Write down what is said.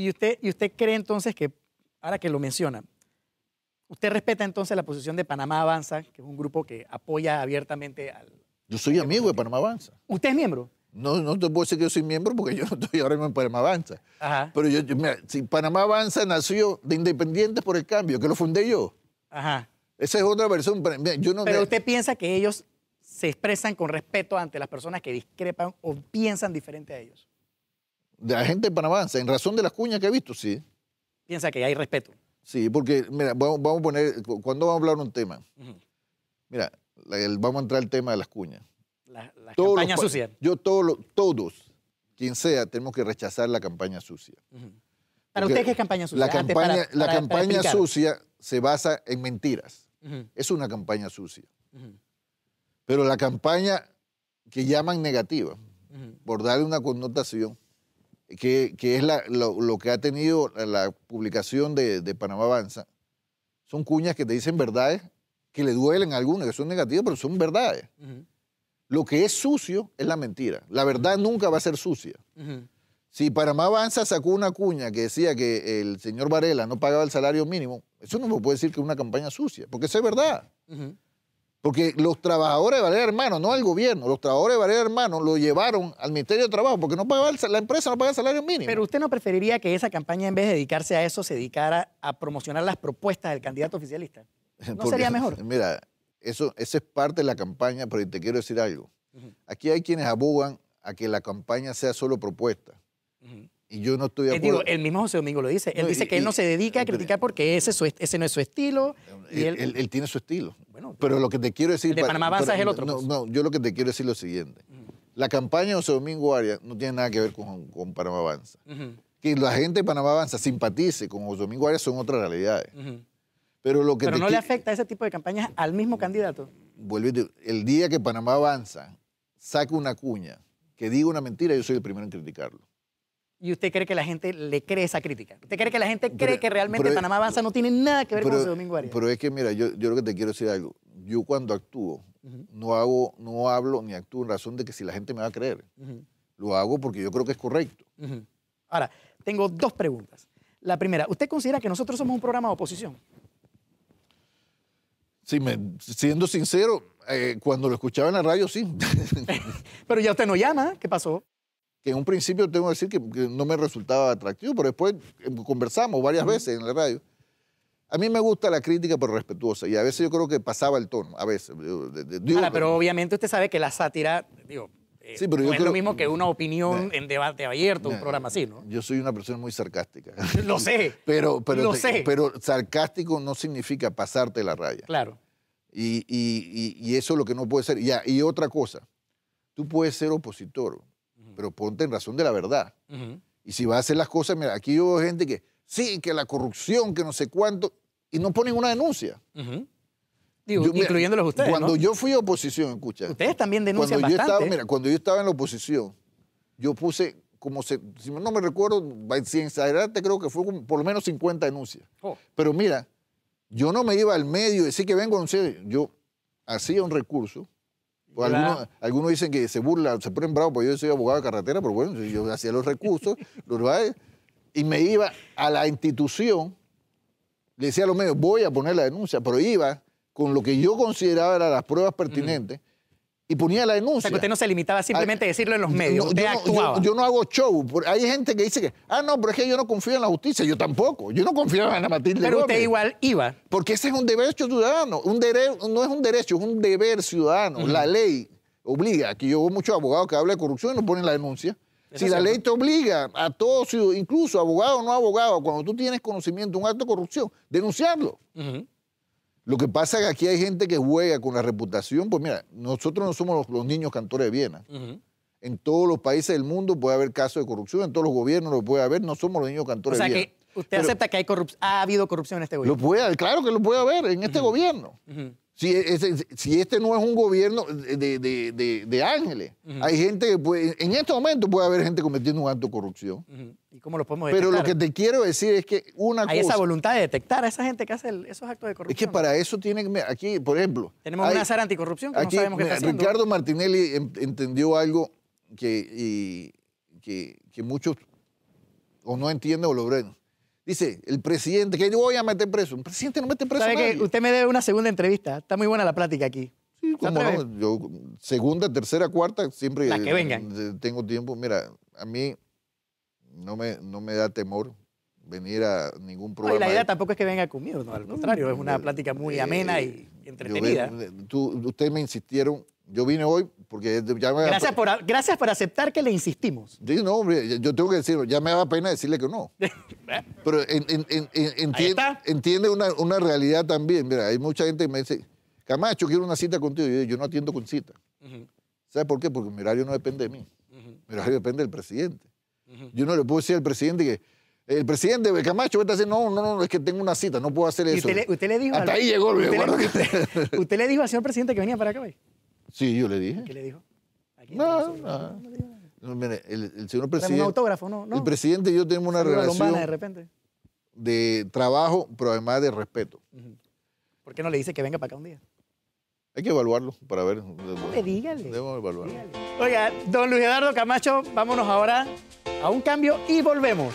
Y usted, y usted cree entonces que, ahora que lo menciona, usted respeta entonces la posición de Panamá Avanza, que es un grupo que apoya abiertamente al... Yo soy amigo de Panamá Avanza. ¿Usted es miembro? No, no te puedo decir que yo soy miembro porque yo no estoy ahora mismo en Panamá Avanza. Ajá. Pero yo, si Panamá Avanza nació de Independientes por el Cambio, que lo fundé yo. Ajá. Esa es otra versión. yo Pero usted piensa que ellos se expresan con respeto ante las personas que discrepan o piensan diferente a ellos de la gente de Panamá, en razón de las cuñas que he visto, sí. Piensa que hay respeto. Sí, porque, mira, vamos, a poner, cuando vamos a hablar un tema? Mira, vamos a entrar al tema de las cuñas. La, campaña sucia. Yo, todos, todos, quien sea, tenemos que rechazar la campaña sucia. ¿Para usted qué es campaña sucia? La campaña, la sucia se basa en mentiras. Es una campaña sucia. Pero la campaña que llaman negativa, por darle una connotación, que, es lo, que ha tenido la publicación de, Panamá Avanza, son cuñas que te dicen verdades que le duelen a algunos, que son negativas, pero son verdades. Lo que es sucio es la mentira. La verdad nunca va a ser sucia. Si Panamá Avanza sacó una cuña que decía que el señor Varela no pagaba el salario mínimo, eso no me puede decir que es una campaña sucia, porque eso es verdad. Porque los trabajadores de Valera Hermano, no al gobierno, los trabajadores de Valera Hermano lo llevaron al Ministerio de Trabajo porque no pagaba la empresa no pagaba el salario mínimo. Pero usted no preferiría que esa campaña, en vez de dedicarse a eso, se dedicara a promocionar las propuestas del candidato oficialista. ¿No sería mejor? Mira, eso, eso es parte de la campaña, pero te quiero decir algo. Aquí hay quienes abogan a que la campaña sea solo propuesta. Y yo no estoy de eh, acuerdo. el mismo José Domingo lo dice. Él dice que él no se dedica a criticar porque ese, su, ese no es su estilo. él, tiene su estilo. Pero lo que te quiero decir... Panamá es el otro. Pues. No, yo lo que te quiero decir es lo siguiente. La campaña de José Domingo Arias no tiene nada que ver con, Panamá Avanza. Que la gente de Panamá Avanza simpatice con José Domingo Arias son otras realidades. Pero, lo que no le afecta ese tipo de campañas al mismo candidato. Vuelve, el día que Panamá Avanza saca una cuña que diga una mentira, yo soy el primero en criticarlo. ¿Y usted cree que la gente le cree esa crítica? ¿Usted cree que la gente cree que realmente Panamá Avanza eh, no tiene nada que ver con José Domingo Arias? Pero es que, mira, yo, yo que te quiero decir algo yo cuando actúo, no, hago, no hablo ni actúo en razón de que si la gente me va a creer. Lo hago porque yo creo que es correcto. Ahora, tengo dos preguntas. La primera, ¿usted considera que nosotros somos un programa de oposición? Sí, me, siendo sincero, eh, cuando lo escuchaba en la radio, sí. pero ya usted no llama, ¿qué pasó? Que en un principio tengo que decir que, no me resultaba atractivo, pero después eh, conversamos varias veces en la radio a mí me gusta la crítica, pero respetuosa. Y a veces yo creo que pasaba el tono, a veces. pero obviamente usted sabe que la sátira, eh, no es lo mismo que una opinión en debate abierto, un programa así, ¿no? Yo soy una persona muy sarcástica. lo sé. Pero, pero, pero sarcástico no significa pasarte la raya. Claro. Y, eso es lo que no puede ser. y otra cosa, tú puedes ser opositor, pero ponte en razón de la verdad. Y si vas a hacer las cosas, mira, aquí veo gente que, sí, que la corrupción, que no sé cuánto, y no ponen una denuncia. ustedes. Cuando yo fui a oposición, escucha. Ustedes también denuncian cuando yo Estaba, mira, cuando yo estaba en la oposición, yo puse, como se, si no me recuerdo, sin exagerarte, creo que fue por lo menos 50 denuncias. Oh. Pero mira, yo no me iba al medio y decir que vengo a denunciar. Yo hacía un recurso. Pues algunos, dicen que se burla, se ponen bravos, porque yo soy abogado de carretera, pero bueno, yo hacía los recursos, los y me iba a la institución le decía a los medios, voy a poner la denuncia, pero iba con lo que yo consideraba eran las pruebas pertinentes y ponía la denuncia. O sea, que usted no se limitaba simplemente a decirlo en los medios, de usted yo, No, hago show. Hay gente que dice que, ah, no, pero es que yo no confío en la justicia. Yo tampoco. Yo no confío en la Matilde Pero usted igual iba. Porque ese es un deber ciudadano. Un no es un derecho, es un deber ciudadano. La ley obliga, que yo veo muchos abogados que hablan de corrupción y no ponen la denuncia. Si la ley te obliga a todos, incluso abogado o no abogado, cuando tú tienes conocimiento de un acto de corrupción, denunciarlo. Lo que pasa es que aquí hay gente que juega con la reputación. Pues mira, nosotros no somos los, niños cantores de Viena. En todos los países del mundo puede haber casos de corrupción, en todos los gobiernos lo puede haber, no somos los niños cantores de Viena. ¿Usted acepta que hay ha habido corrupción en este gobierno? claro que lo puede haber en este gobierno. E, si, este no es un gobierno de, ángeles, hay gente que puede, en este momento puede haber gente cometiendo un acto de corrupción. ¿Y cómo lo podemos detectar? Pero lo que te quiero decir es que una hay cosa... Hay esa voluntad de detectar a esa gente que hace esos actos de corrupción. Es que para eso tienen... Aquí, por ejemplo... Tenemos una sala anticorrupción que no sabemos qué está haciendo. Ricardo Martinelli entendió algo que, que, muchos o no entienden o lo Dice, el presidente, que yo voy a meter preso. El presidente no mete preso. usted me debe una segunda entrevista. Está muy buena la plática aquí. Sí, como no, segunda, tercera, cuarta, siempre la que eh, vengan. tengo tiempo. Mira, a mí no me, no me da temor venir a ningún programa. la idea tampoco es que venga conmigo, no, al contrario, es una plática muy eh, amena y entretenida. Eh, ustedes me insistieron yo vine hoy porque ya me gracias, por, gracias por aceptar que le insistimos. Yo, no, yo tengo que decirlo. ya me daba pena decirle que no. Pero entiende, una, realidad también. Mira, hay mucha gente que me dice, Camacho, quiero una cita contigo. Yo, no atiendo con cita. ¿Sabes por qué? Porque mi horario no depende de mí. Mi horario depende del presidente. Yo no le puedo decir al presidente que el presidente Camacho no, no, no, es que tengo una cita, no puedo hacer eso. Usted le, dijo... Hasta ahí llegó. usted, usted le dijo al señor presidente que venía para acá hoy. Sí, yo le dije. ¿Qué le dijo? No, no. no mire, el, señor presidente. Un autógrafo, ¿no? no. El presidente y yo tenemos una relación. de repente. De trabajo, pero además de respeto. ¿Por qué no le dice que venga para acá un día? Hay que evaluarlo para ver. dígale. Debemos evaluarlo. Oiga, don Luis Eduardo Camacho, vámonos ahora a un cambio y volvemos.